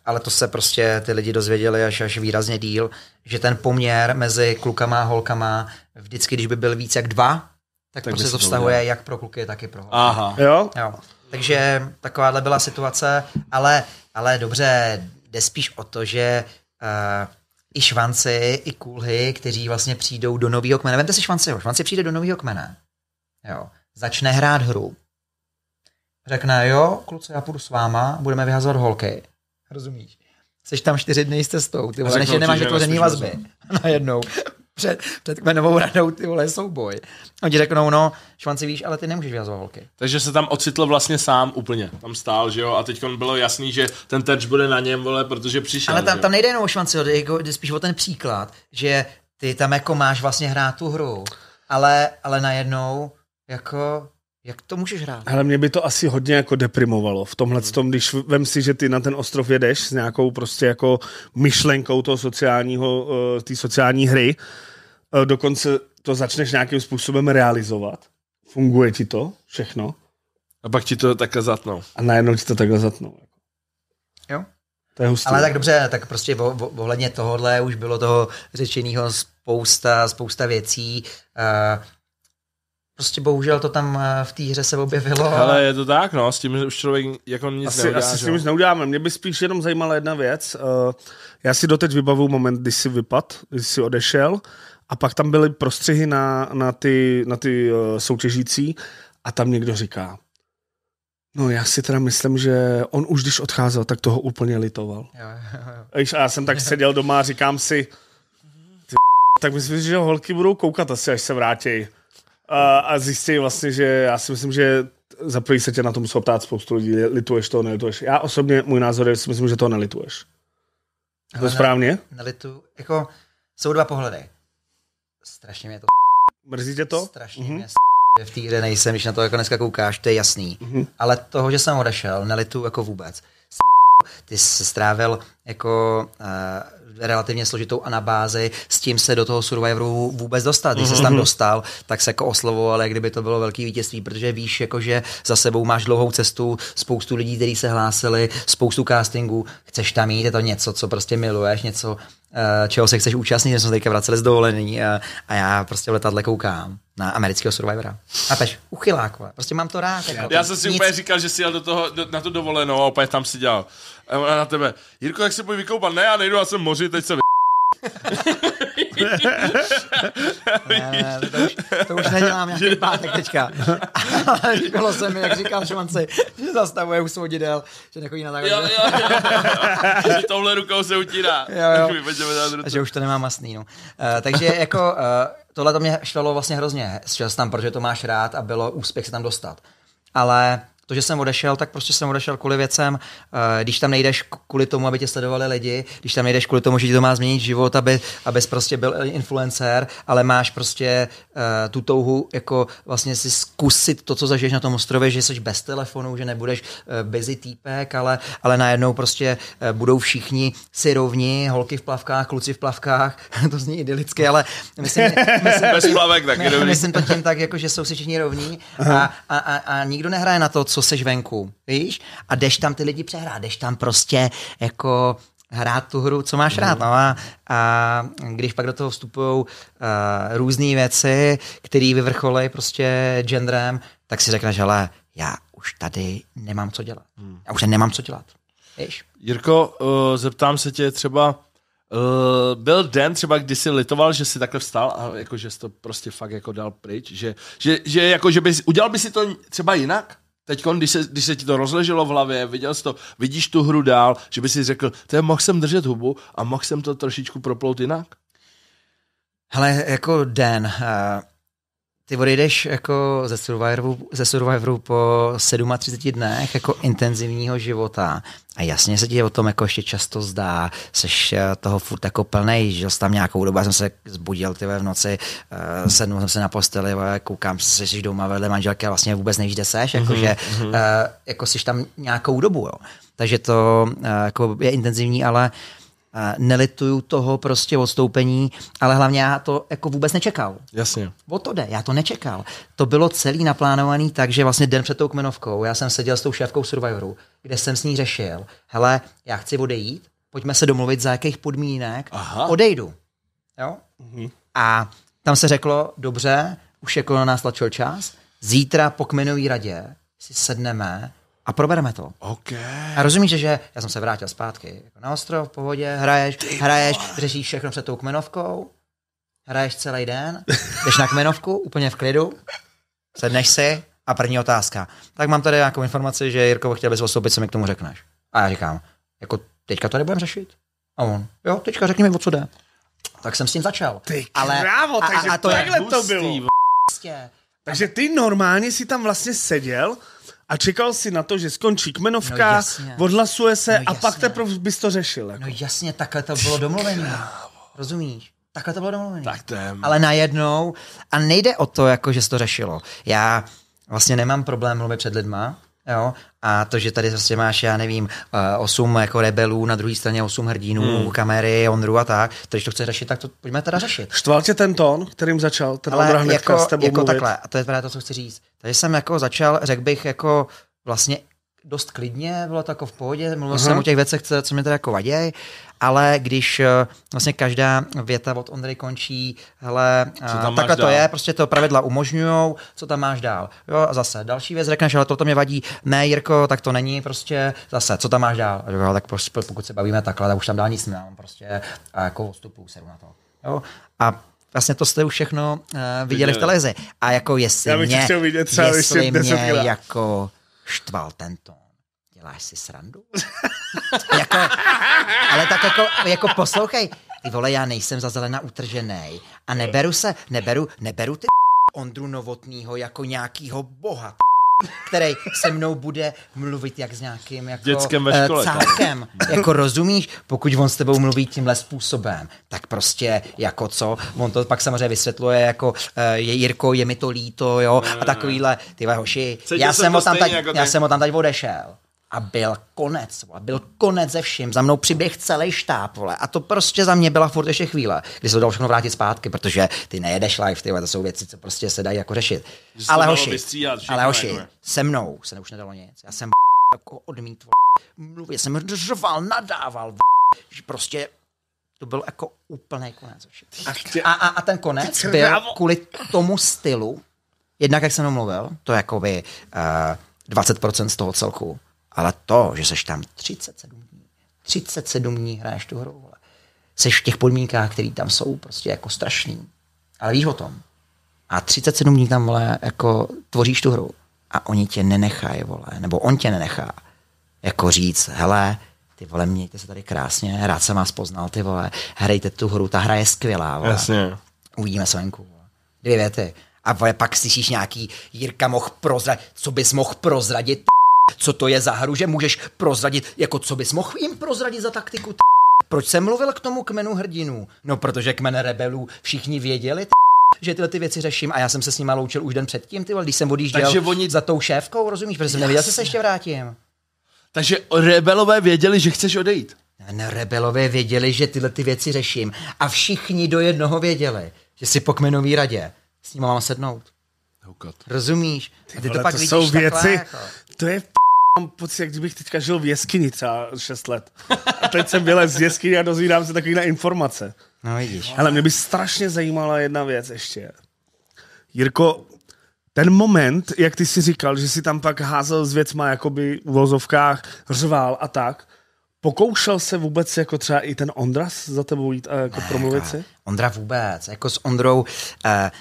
ale to se prostě ty lidi dozvěděli až, až výrazně díl, že ten poměr mezi klukama a holkama vždycky, když by byl víc jak dva, tak, tak prostě to vztahuje jak pro kluky, tak i pro holky. Aha. Jo? jo. Takže takováhle byla situace, ale, ale dobře, jde spíš o to, že uh, i švanci, i kulhy, kteří vlastně přijdou do nového kmene. Vemte si švanci, švanci přijde do nového kmene. Jo. Začne hrát hru. Řekne, jo, kluci, já půjdu s váma, budeme vyhazovat holky. Rozumíš? Jsi tam čtyři dny s cestou, ty vole, než nemáš vytvořený vazby. Najednou před, před kmenovou radou ty vole souboj. A ti řeknou, no, švanci víš, ale ty nemůžeš vyhazovat holky. Takže se tam ocitl vlastně sám úplně. Tam stál, že jo, a teď on bylo jasný, že ten terč bude na něm, vole, protože přišel. Ale tam, tam nejde jenom o švanci, jako, jde spíš o ten příklad, že ty tam jako máš vlastně hrát tu hru, ale, ale najednou jako jak to můžeš hrát? Ale mě by to asi hodně jako deprimovalo v tomhle hmm. tom, když vem si, že ty na ten ostrov jedeš s nějakou prostě jako myšlenkou toho sociálního, eh, té sociální hry, eh, dokonce to začneš nějakým způsobem realizovat, funguje ti to všechno. A pak ti to takhle zatnou. A najednou ti to takhle zatnou. Jako. Jo. To je hustý. Ale tak dobře, tak prostě ohledně tohohle už bylo toho řečeného spousta, spousta věcí. Uh, prostě bohužel to tam eh, v té hře se objevilo. Ale... ale je to tak, no, s tím už člověk jako nic asi, neudá. Asi s tím už neudáme. Mě by spíš jenom zajímala jedna věc. Eh, já si doteď vybavu moment, kdy jsi vypad, kdy jsi odešel a pak tam byly prostřihy na, na ty, na ty eh, soutěžící a tam někdo říká, No já si teda myslím, že on už když odcházel, tak toho úplně litoval. Jo, jo, jo. A já jsem tak seděl doma a říkám si, tak myslím, že holky budou koukat asi, až se vrátí a, a zjistí vlastně, že já si myslím, že za prvý se tě na tom musel ptát spoustu lidí, lituješ to, nelituješ. Já osobně, můj názor je, že si myslím, že to nelituješ. Je to správně? Nelitu, jako jsou dva pohledy. Strašně mě to Mrzí tě to? Strašně mm-hmm. mě mhm. s... v týdne nejsem, když na to jako dneska koukáš, to je jasný. Mm-hmm. Ale toho, že jsem odešel, nelitu jako vůbec. S... Ty jsi strávil jako uh, relativně složitou anabázi, s tím se do toho Survivoru vůbec dostat. Když mm-hmm. se mhm. tam dostal, tak se jako oslovoval, jak kdyby to bylo velký vítězství, protože víš, jako, že za sebou máš dlouhou cestu, spoustu lidí, kteří se hlásili, spoustu castingů, chceš tam jít, je to něco, co prostě miluješ, něco, eh, čeho se chceš účastnit, že jsme se teďka vraceli z dovolení a, a já prostě v letadle koukám na amerického Survivora. A peš, uchylák, vole. prostě mám to rád. Jako, Já jsem si nic. úplně říkal, že jsi jel do toho, do, na tu dovolenou a opět tam si dělal. A ona na tebe, Jirko, jak si pojď vykoupat? Ne, já nejdu, já jsem moři, teď se vy... ne, ne, to, už, to už nedělám nějaký pátek teďka. Ale říkalo se mi, jak říkám Švanci, že zastavuje u svodidel, že nechodí na takové. Jo, jo, jo. že tohle rukou se utírá. Jo, jo. A že už to nemá masný. No. Uh, takže jako uh, tohle to mě štvalo vlastně hrozně S tam, protože to máš rád a bylo úspěch se tam dostat. Ale to, že jsem odešel, tak prostě jsem odešel kvůli věcem. Eh, když tam nejdeš kvůli tomu, aby tě sledovali lidi, když tam nejdeš kvůli tomu, že ti to má změnit život, aby, abys prostě byl influencer, ale máš prostě eh, tu touhu jako vlastně si zkusit to, co zažiješ na tom ostrově, že jsi bez telefonu, že nebudeš eh, busy týpek, ale, ale najednou prostě budou všichni si rovni, holky v plavkách, kluci v plavkách, to zní idylicky, ale myslím, myslím, bez plavek, tak myslím to tím tak, jako, že jsou si všichni rovní a, a, a, a nikdo nehraje na to, co seš venku, víš? A jdeš tam ty lidi přehrát, jdeš tam prostě jako hrát tu hru, co máš mm. rád. Mhm. No a, a když pak do toho vstupují uh, různé věci, které vyvrcholí prostě genderem, tak si řekneš, hele, já už tady nemám co dělat. Mm. Já už nemám co dělat. Víš? Jirko, uh, zeptám se tě třeba, Uh, byl den třeba, kdy jsi litoval, že jsi takhle vstal a jako, že jsi to prostě fakt jako dal pryč, že, že, že, jako, že bys, udělal by si to třeba jinak? Teď, když se, když se ti to rozleželo v hlavě, viděl jsi to, vidíš tu hru dál, že by si řekl, to mohl jsem držet hubu a mohl jsem to trošičku proplout jinak? Hele, jako den, eh, ty odejdeš jako ze Survivoru, ze Survivoru po 37 dnech jako intenzivního života a jasně se ti o tom jako ještě často zdá, seš eh, toho furt jako plnej, žil jsi tam nějakou dobu, já jsem se zbudil ty v noci, uh, sednul jsem se na posteli, koukám, se jsi doma vedle manželky a vlastně vůbec nevíš, kde seš, jako, mm-hmm. že, uh, jako jsi tam nějakou dobu. Jo. Takže to uh, jako je intenzivní, ale uh, nelituju toho prostě odstoupení, ale hlavně já to jako vůbec nečekal. Jasně. O to jde, já to nečekal. To bylo celý naplánovaný tak, že vlastně den před tou kmenovkou, já jsem seděl s tou šéfkou Survivoru, kde jsem s ní řešil, hele, já chci odejít, pojďme se domluvit, za jakých podmínek Aha. odejdu. Jo? Mhm. A tam se řeklo, dobře, už jako na nás tlačil čas, zítra po kmenový radě si sedneme a probereme to. Okay. A rozumíš, že já jsem se vrátil zpátky jako na ostrov, v pohodě, hraješ, Ty hraješ, vole. řešíš všechno před tou kmenovkou, hraješ celý den, jdeš na kmenovku, úplně v klidu, sedneš si a první otázka. Tak mám tady nějakou informaci, že Jirko, chtěl bys osobit, co mi k tomu řekneš. A já říkám, jako teďka to nebudeme řešit. A on, jo, teďka řekni mi, o co jde. Tak jsem s tím začal. Ty ale, krávo, a, takže a, a to takhle je, to bylo. Vlastně. Takže ty normálně si tam vlastně seděl a čekal si na to, že skončí kmenovka, no odhlasuje se no a pak teprve bys to řešil. Jako. No jasně, takhle to bylo domluvené. Rozumíš? Takhle to bylo domluvené. Tak to je... Ale najednou, a nejde o to, jako že se to řešilo. Já vlastně nemám problém mluvit před lidma, Jo? A to, že tady zase máš, já nevím, eh, osm jako rebelů, na druhé straně osm hrdinů, hmm. kamery, Ondru a tak, když to chce řešit, tak to pojďme teda řešit. Štval tě ten tón, kterým začal ten Ale jako, s tebou jako mluvit. takhle, a to je právě to, co chci říct. Takže jsem jako začal, řekl bych, jako vlastně dost klidně, bylo to jako v pohodě, mluvil uh-huh. jsem o těch věcech, co, co mě teda jako vaděj, ale když eh, vlastně každá věta od Ondry končí, hele, eh, takhle to je, prostě to pravidla umožňují, co tam máš dál. Jo, a zase další věc řekneš, ale to, to mě vadí, ne Jirko, tak to není, prostě zase, co tam máš dál. jo, tak prostě, pokud se bavíme takhle, tak už tam dál nic nemám, prostě a jako odstupuju se na to. Jo? A vlastně to jste už všechno uh, eh, viděli Viděli. v televizi. A jako jestli Já bych mě, vidět třeba jestli mě jako štval ten tón. Děláš si srandu? jako, ale tak jako, jako poslouchej, ty vole, já nejsem za zelena utržený a neberu se, neberu, neberu ty Ondru Novotnýho jako nějakýho boha který se mnou bude mluvit jak s nějakým jako, Dětskem ve eh, škole, jako rozumíš, pokud on s tebou mluví tímhle způsobem, tak prostě jako co, on to pak samozřejmě vysvětluje jako eh, je Jirko, je mi to líto, jo, a takovýhle, ty hoši, já jako jsem, ho tam teď, jako já jsem ho tam teď odešel. A byl konec, vole. byl konec ze vším. Za mnou přiběh celý štáb, vole. A to prostě za mě byla furt ještě chvíle, kdy se to dalo všechno vrátit zpátky, protože ty nejedeš live, ty to jsou věci, co prostě se dají jako řešit. ale hoši, ale hoši, jako se mnou se už nedalo nic. Já jsem jako odmít, mluvě, jsem, řval, nadával, že prostě to byl jako úplný konec. A, a, a ten konec byl kvůli tomu stylu, jednak jak jsem mluvil, to je jakoby uh, eh, 20% z toho celku, ale to, že seš tam 37 dní, 37 dní hraješ tu hru, vole. seš v těch podmínkách, které tam jsou, prostě jako strašný. Ale víš o tom. A 37 dní tam, vole, jako tvoříš tu hru. A oni tě nenechají, vole, nebo on tě nenechá. Jako říct, hele, ty vole, mějte se tady krásně, rád jsem vás poznal, ty vole, hrajte tu hru, ta hra je skvělá, vole. Jasně. Uvidíme se venku. Vole. Dvě věty. A vole, pak slyšíš nějaký Jirka mohl prozradit, co bys mohl prozradit, co to je za hru, že můžeš prozradit, jako co bys mohl jim prozradit za taktiku? T- proč jsem mluvil k tomu kmenu hrdinů? No, protože kmen rebelů všichni věděli, t- že tyhle ty věci řeším a já jsem se s nima loučil už den předtím, ty vole, když jsem odjížděl Takže oni... za tou šéfkou, rozumíš, protože jsem nevěděl, že se ještě vrátím. Takže rebelové věděli, že chceš odejít. Ne, rebelové věděli, že tyhle ty věci řeším a všichni do jednoho věděli, že si po kmenový radě s ním mám sednout. Oh Rozumíš? Ty, a ty vole, to pak to vidíš jsou věci, takhle, jako. to je mám pocit, jak kdybych teďka žil v jeskyni třeba 6 let. A teď jsem vylez z jeskyni a dozvídám se takovýhle informace. No vidíš. Ale mě by strašně zajímala jedna věc ještě. Jirko, ten moment, jak ty si říkal, že si tam pak házel s věcma, jakoby v vozovkách, řval a tak, Pokoušel se vůbec jako třeba i ten Ondra za tebou jít a jako ne, promluvit jako si? Ondra vůbec, jako s Ondrou, eh,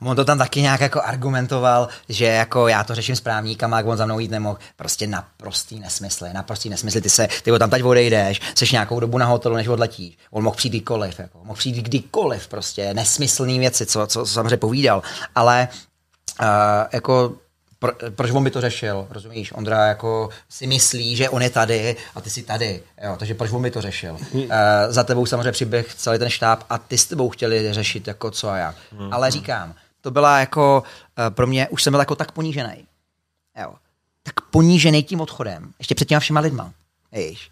On to tam taky nějak jako argumentoval, že jako já to řeším s právníkama, jak on za mnou jít nemohl. Prostě naprostý nesmysl, naprostý nesmysl. Ty se, ty tam teď odejdeš, jsi nějakou dobu na hotelu, než odletíš. On mohl přijít kdykoliv, jako, mohl přijít kdykoliv, prostě nesmyslný věci, co, co, co samozřejmě povídal. Ale uh, jako pro, proč on by to řešil, rozumíš? Ondra jako si myslí, že on je tady a ty jsi tady, jo, takže proč on by to řešil? Uh, za tebou samozřejmě přiběh celý ten štáb a ty s tebou chtěli řešit jako co a jak. Hm. Ale říkám, to byla jako eh, pro mě, už jsem byl jako tak ponížený. Jo. Tak ponížený tím odchodem, ještě před těma všema lidma. Jež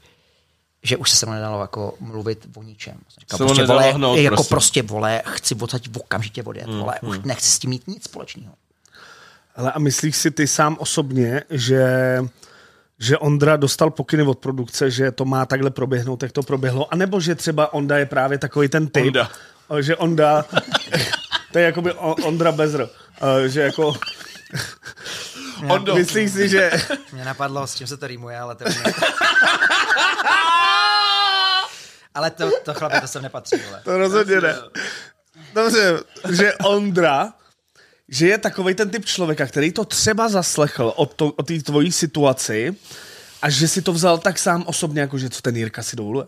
že už se se mnou nedalo jako mluvit o ničem. Říkal, prostě, nedalo vole, hnout, jako prostě. prostě vole, chci odsaď okamžitě odjet, hmm, vole, hmm. už nechci s tím mít nic společného. Ale a myslíš si ty sám osobně, že že Ondra dostal pokyny od produkce, že to má takhle proběhnout, jak to proběhlo, anebo že třeba Onda je právě takový ten typ, Onda. že Onda to je jakoby Ondra Bezr, uh, že jako... Ondo. Myslíš si, že... Mě napadlo, s čím se to rýmuje, ale to Ale to, to chlapi, to sem nepatří, vole. To rozhodně ne. Dobře, že Ondra, že je takový ten typ člověka, který to třeba zaslechl o, o té tvojí situaci a že si to vzal tak sám osobně, jako že co ten Jirka si dovoluje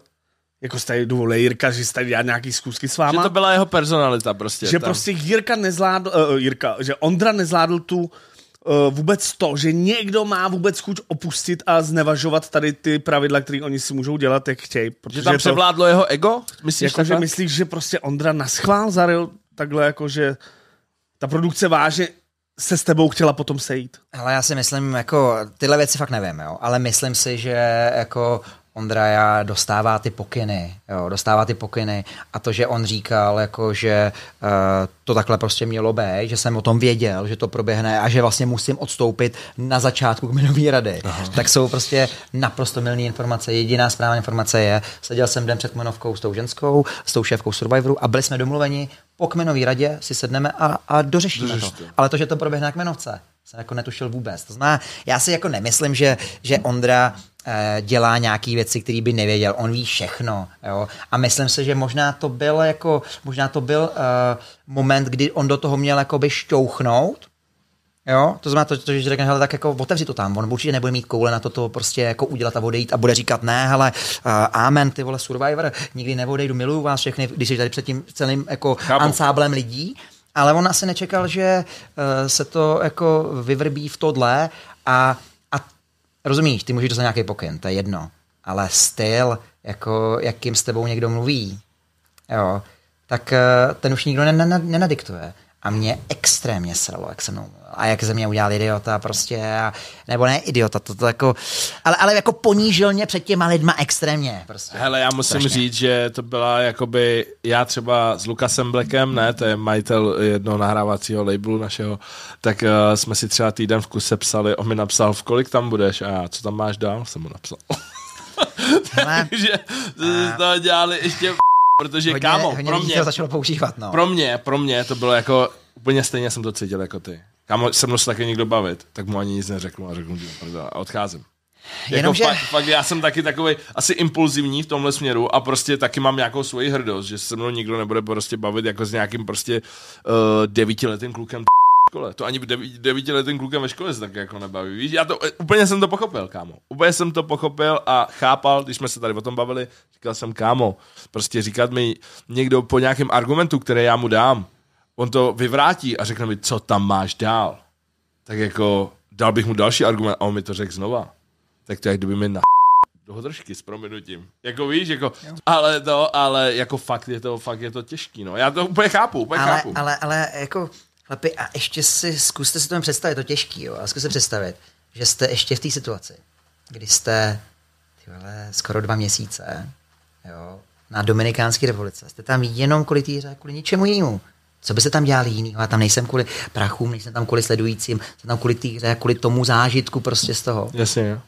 jako jste tady důvole Jirka, že jste tady dělá nějaký zkusky s váma. Že to byla jeho personalita prostě. Že tam. prostě Jirka nezládl, uh, eh, eh, Jirka, že Ondra nezládl tu uh, vůbec to, že někdo má vůbec chuť opustit a znevažovat tady ty pravidla, které oni si můžou dělat, jak chtějí. Protože že tam převládlo to, jeho ego? Myslíš jako, že myslíš, že prostě Ondra naschvál zaril takhle, jako že ta produkce váže se s tebou chtěla potom sejít? Ale já si myslím, jako tyhle věci fakt nevím, jo? ale myslím si, že jako Ondraja dostává ty pokyny, jo, dostává ty pokyny a to, že on říkal, jako, že uh, to takhle prostě mělo být, že jsem o tom věděl, že to proběhne a že vlastně musím odstoupit na začátku kmenové rady, Aha. tak jsou prostě naprosto milné informace. Jediná správná informace je, seděl jsem den před kmenovkou s tou ženskou, s tou šéfkou Survivoru a byli jsme domluveni, po kmenové radě si sedneme a, a dořešíme Dořešte. to. Ale to, že to proběhne na kmenovce, jsem jako netušil vůbec. To znamená, já si jako nemyslím, že, že Ondra eh, dělá nějaké věci, které by nevěděl. On ví všechno. Jo? A myslím si, že možná to byl, jako, možná to byl uh, moment, kdy on do toho měl jakoby šťouchnout, Jo, to znamená to, to že řekne, hele, tak jako otevři to tam, on určitě nebude mít koule na to, to prostě jako udělat a odejít a bude říkat ne, hele, uh, amen, ty vole Survivor, nikdy neodejdu, miluju vás všechny, když jsi tady před tím celým jako ansáblem lidí ale on asi nečekal, že eh, se to jako vyvrbí v tohle a, a rozumíš, ty můžeš dostat nějaký pokyn, to je jedno, ale styl, jako jakým s tebou někdo mluví, jo, tak eh, ten už nikdo nenadiktuje a mě extrémně sralo, jak se mnou a jak ze mě udělal idiota prostě, a, nebo ne idiota, to, to jako, ale, ale jako ponížil mě před těma lidma extrémně. Prostě. Hele, já musím Strašně. říct, že to byla jakoby, já třeba s Lukasem Blackem, ne, to je majitel jednoho nahrávacího labelu našeho, tak uh, jsme si třeba týden v kuse psali, on mi napsal, v kolik tam budeš a já, co tam máš dál, jsem mu napsal. Takže jsme to dělali ještě protože hodně, kámo, hodně pro mě, začalo používat, no. pro mě, pro mě to bylo jako, úplně stejně jsem to cítil jako ty. Kámo, se mnou se taky někdo bavit, tak mu ani nic neřeknu a řeknu, že a odcházím. Jako Jenom, Jako fakt, fakt já jsem taky takový asi impulzivní v tomhle směru a prostě taky mám nějakou svoji hrdost, že se mnou nikdo nebude prostě bavit jako s nějakým prostě uh, devítiletým klukem škole. To ani devítiletým klukem ve škole se tak jako nebaví. Víš, já to e, úplně jsem to pochopil, kámo. Úplně jsem to pochopil a chápal, když jsme se tady o tom bavili, říkal jsem, kámo, prostě říkat mi někdo po nějakém argumentu, který já mu dám, on to vyvrátí a řekne mi, co tam máš dál. Tak jako dal bych mu další argument a on mi to řekl znova. Tak to je, kdyby mi na do hodršky, s prominutím. Jako víš, jako, jo. ale to, ale jako fakt je to, fakt je to těžký, no. Já to úplně chápu, úplně ale, chápu. Ale, ale jako chlapi, a ještě si zkuste si to představit, to těžký, jo, a zkuste představit, že jste ještě v té situaci, kdy jste ty vole, skoro dva měsíce jo, na Dominikánské revoluce. Jste tam jenom kvůli týře, kvůli ničemu jinému. Co by se tam dělali jiný? Já tam nejsem kvůli prachům, nejsem tam kvůli sledujícím, jsem tam kvůli týře, kvůli tomu zážitku prostě z toho. Jasně, jo.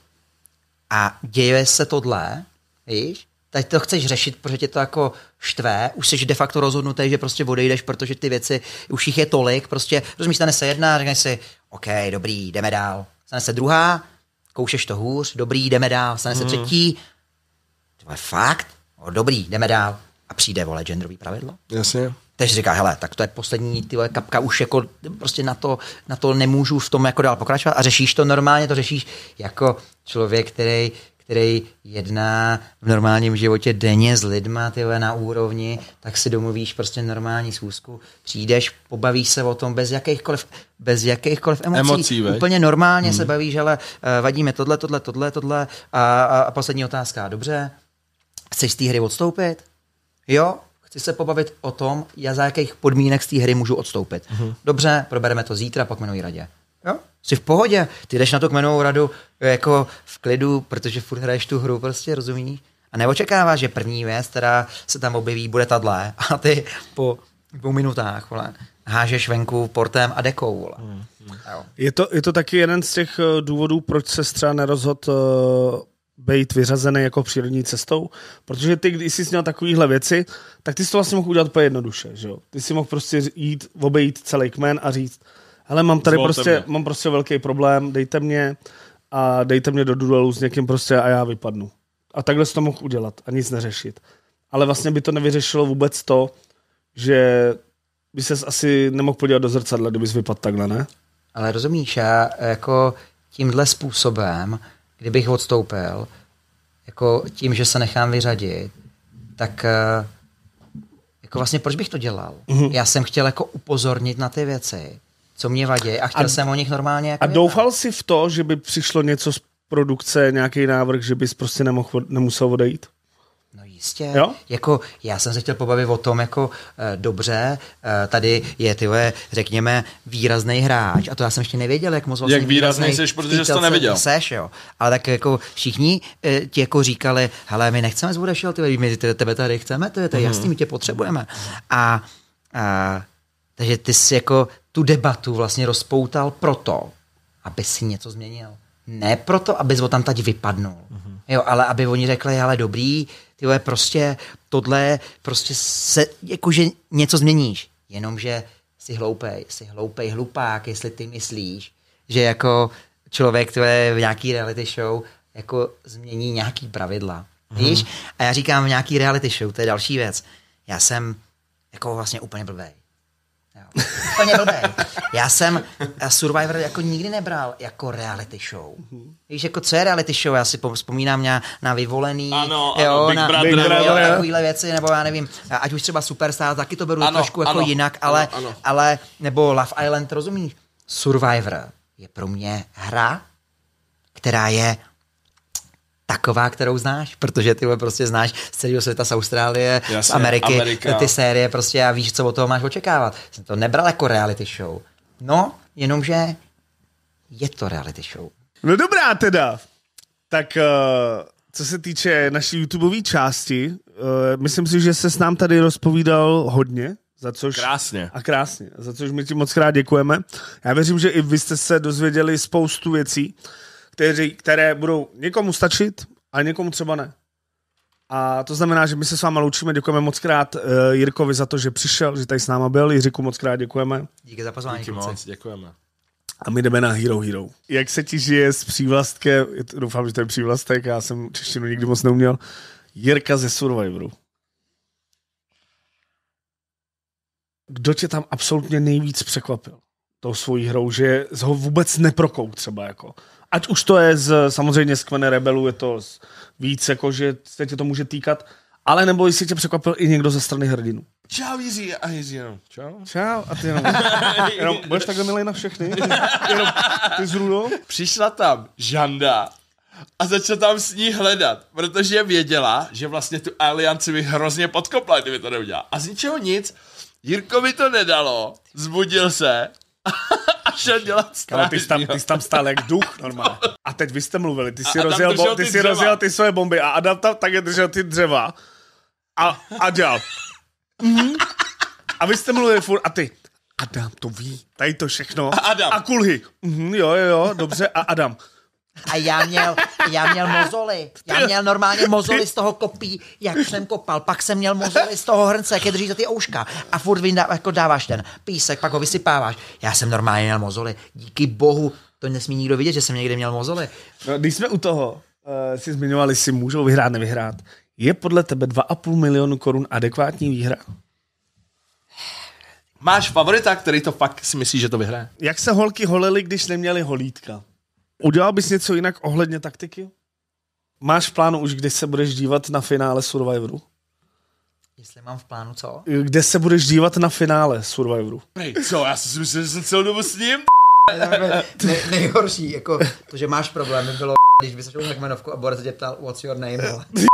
A děje se tohle, víš? teď to chceš řešit, protože tě to jako štve, už jsi de facto rozhodnutý, že prostě odejdeš, protože ty věci, už jich je tolik, prostě, rozumíš, stane se jedna, řekneš si, OK, dobrý, jdeme dál. Stane se druhá, koušeš to hůř, dobrý, jdeme dál. Stane se mhm. třetí, to je fakt, o, dobrý, jdeme dál. A přijde, vole, genderový pravidlo. Jasně. Takže říká, hele, tak to je poslední ty kapka, už jako prostě na to, na to nemůžu v tom jako dál pokračovat a řešíš to normálně, to řešíš jako člověk, který který jedná v normálním životě denně s lidma tyhle, na úrovni, tak si domluvíš prostě normální schůzku, přijdeš, pobavíš se o tom bez jakýchkoliv, bez jakýchkoliv emocí. emocí Úplně normálně hmm. se bavíš, ale uh, eh, vadíme tohle, tohle, tohle, tohle a, a, a poslední otázka. Dobře, chceš z té hry odstoupit? Jo, chci se pobavit o tom, já za jakých podmínek z té hry můžu odstoupit. hmm Dobře, probereme to zítra, pak jmenuji radě. Jo? Jsi v pohodě, ty jdeš na tu kmenovou radu jako v klidu, protože furt hraješ tu hru, prostě rozumíš? A neočekáváš, že první věc, která se tam objeví, bude tadle a ty po dvou minutách, vole, hážeš venku portem a dekou, vole. Hmm, hmm. Jo. Je, to, je to taky jeden z těch eh, důvodů, proč se třeba nerozhod uh, eh, být vyřazený jako přírodní cestou, protože ty, když jsi měl takovéhle věci, tak ty jsi to vlastně mohl udělat úplně jednoduše, že jo? Ty jsi mohl prostě jít, obejít celý kmen a říct, Hele, mám tady prostě, mě. mám prostě velký problém, dejte mě a dejte mě do duelu s někým prostě a já vypadnu. A takhle to mohl udělat a nic neřešit. Ale vlastně by to nevyřešilo vůbec to, že by ses asi nemohl podívat do zrcadla, kdybys vypadl takhle, ne? Ale rozumíš, já jako tímhle způsobem, kdybych odstoupil, jako tím, že se nechám vyřadit, tak eh, jako vlastně proč bych to dělal? Mm-hmm. Já jsem chtěl jako upozornit na ty věci co mě vadí. A chtěl a, jsem o nich normálně jako A doufal si v to, že by přišlo něco z produkce, nějaký návrh, že bys prostě nemohl, nemusel odejít? No jistě. Jo? Jako, já jsem se chtěl pobavit o tom, jako e, dobře, e, tady je, tyhle, řekněme, výrazný hráč. A to já jsem ještě nevěděl, jak moc vlastně Jak výrazný jsi, protože jsi to neviděl. Seš, jo. Ale tak jako všichni e, ti jako říkali, hele, my nechceme zbudešel, ty, my tebe tady chceme, to je to mhm. jasný, my tě potřebujeme. A, a takže ty jsi jako, tu debatu vlastně rozpoutal proto, aby si něco změnil. Ne proto, aby o tam tady vypadnul. Mm-hmm. Jo, ale aby oni řekli, ale dobrý, ty prostě tohle, prostě se, jakože něco změníš. Jenomže si hloupej, si hloupej hlupák, jestli ty myslíš, že jako člověk, který je v nějaký reality show, jako změní nějaký pravidla. Mm-hmm. Víš? A já říkám v nějaký reality show, to je další věc. Já jsem jako vlastně úplně blbej. Úplně blbej. Já jsem eh, Survivor jako nikdy nebral jako reality show. Mhm. Víš, jako co je reality show? Já si vzpomínám na, na vyvolený, ano, jo, ano, Big na, Brother, Big Brother, jo, takovýhle věci, nebo já nevím, ať už třeba Superstar, taky to beru ano, trošku jako ano, jinak, ale, ano, ano. ale, nebo Love Island, rozumíš? Survivor je pro mě hra, která je taková, kterou znáš, protože ty prostě znáš z celého světa, z Austrálie, Jasně, z Ameriky, Amerika. ty série prostě a víš, co od toho máš očekávat. Jsem to nebral jako reality show. No, jenomže je to reality show. No dobrá teda. Tak eh, co se týče naší YouTubeové části, eh, myslím si, že se s nám tady rozpovídal hodně. Za což, krásně. A krásně. Za což my ti moc krát děkujeme. Já věřím, že i vy jste se dozvěděli spoustu věcí kteří, které budou někomu stačit, ale někomu třeba ne. A to znamená, že my se s váma loučíme, děkujeme moc krát uh, Jirkovi za to, že přišel, že tady s náma byl. Jiříku moc krát děkujeme. Díky za pozvání. Díky moc, děkujeme. A my jdeme na Hero Hero. Jak se ti žije s přívlastkem, doufám, že to je přívlastek, já jsem češtinu nikdy moc neuměl, Jirka ze Survivoru. Kdo tě tam absolutně nejvíc překvapil? Tou svojí hrou, že ho vůbec neprokou třeba jako. Ať už to je z, samozřejmě z Kvene Rebelu, je to z, víc, jako, že se tě to může týkat, ale nebo jestli tě překvapil i někdo ze strany hrdinu. Čau Jiří a Jiří jenom. Čau. Čau a ty jenom. jenom budeš takhle milý na všechny? Jenom ty z Rudo? Přišla tam Žanda a začala tam s ní hledat, protože věděla, že vlastně tu alianci by hrozně podkopla, kdyby to neudělala. A z ničeho nic, Jirko mi to nedalo, zbudil se šel dělat strážního. Ale ty jsi tam, ty jsi tam stál jak duch normálně. A teď vy jste mluvili, ty si, rozjel, bo, ty, ty si rozjel ty svoje bomby a Adam tam také držel ty dřeva a, a dělal. Mm-hmm. A vy jste mluvili furt a ty, Adam to ví, tady to všechno. A Adam. A kulhy. Mm, jo, jo, jo, dobře, a Adam. A já měl, já měl mozoly. Já měl normálně mozoly z toho kopí, jak jsem kopal. Pak jsem měl mozoly z toho hrnce, jak je drží za ty ouška. A furt vyndá, jako dáváš ten písek, pak ho vysypáváš. Já jsem normálně měl mozoly. Díky bohu, to nesmí nikdo vidět, že jsem někde měl mozoly. No, když jsme u toho, uh, si zmiňovali, si můžou vyhrát, nevyhrát. Je podle tebe 2,5 milionu korun adekvátní výhra? Máš favorita, který to fakt si myslí, že to vyhraje? Jak se holky holily, když neměly holítka? Udělal bys něco jinak ohledně taktiky? Máš v plánu už, kdy se budeš dívat na finále Survivoru? Jestli mám v plánu co? Kde se budeš dívat na finále Survivoru? Hey, co, já si myslím, že jsem celou dobu s ním. Ne, nejhorší, jako to, že máš problémy, bylo když by se šel na kmenovku a Boris tě ptal, what's your name?